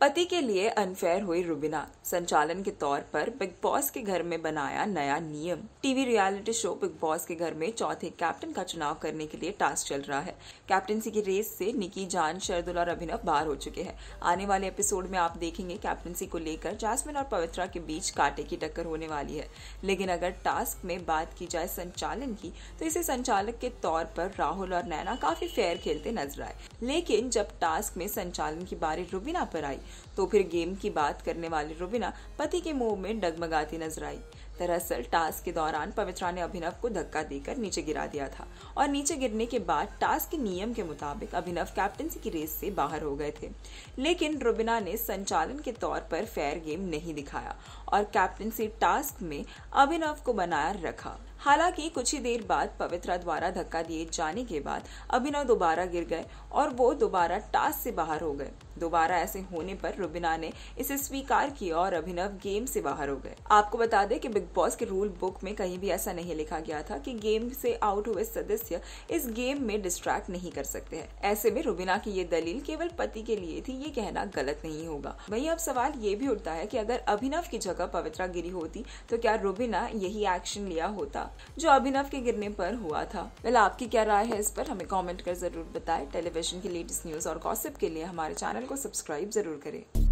पति के लिए अनफेयर हुई रुबिना संचालन के तौर पर बिग बॉस के घर में बनाया नया नियम TV reality show Bigg Boss के घर में चौथे कैप्टन का चुनाव करने के लिए टास्क चल रहा है कैप्टनसी की रेस से निकी जान शरदुल और अभिनव बाहर हो चुके हैं आने वाले एपिसोड में आप देखेंगे कैप्टनसी को लेकर जासमिन और पवित्रा के बीच कांटे की टक्कर होने वाली है लेकिन अगर टास्क में बात की जाए संचालन की तो इसे संचालक के तौर पर राहुल और नैना काफी फेयर खेलते नजर आए लेकिन जब टास्क में संचालन की बारी रुबिना पर आई तो फिर गेम की बात करने वाली रुबिना पति के मुंह में डगमगाती नजर आई दरअसल टास्क के दौरान पवित्रा ने अभिनव को धक्का देकर नीचे गिरा दिया था और नीचे गिरने के बाद टास्क के नियम के मुताबिक अभिनव कैप्टनसी की रेस से बाहर हो गए थे लेकिन रुबिना ने संचालन के तौर पर फेयर गेम नहीं दिखाया और कैप्टनसी टास्क में अभिनव को बनाए रखा हालांकि कुछ ही देर बाद पवित्रा द्वारा धक्का दिए जाने के बाद अभिनव दोबारा गिर गए और वो दोबारा टास्क से बाहर हो गए दोबारा ऐसे होने पर रुबिना ने इसे स्वीकार किया और अभिनव गेम से बाहर हो गए आपको बता दें कि बिग बॉस के रूल बुक में कहीं भी ऐसा नहीं लिखा गया था कि गेम से आउट हुए सदस्य इस गेम में डिस्ट्रैक्ट नहीं कर सकते हैं ऐसे में रुबिना की ये दलील केवल पति के लिए थी ये कहना गलत नहीं होगा वही अब सवाल ये भी उठता है कि अगर अभिनव की जगह पवित्रा गिरी होती तो क्या रुबिना यही एक्शन लिया होता जो अभिनव के गिरने पर हुआ था वेल आपकी क्या राय है इस पर हमें कॉमेंट कर जरूर बताए टेलीविजन की लेटेस्ट न्यूज और गॉसिप के लिए हमारे चैनल को सब्सक्राइब जरूर करें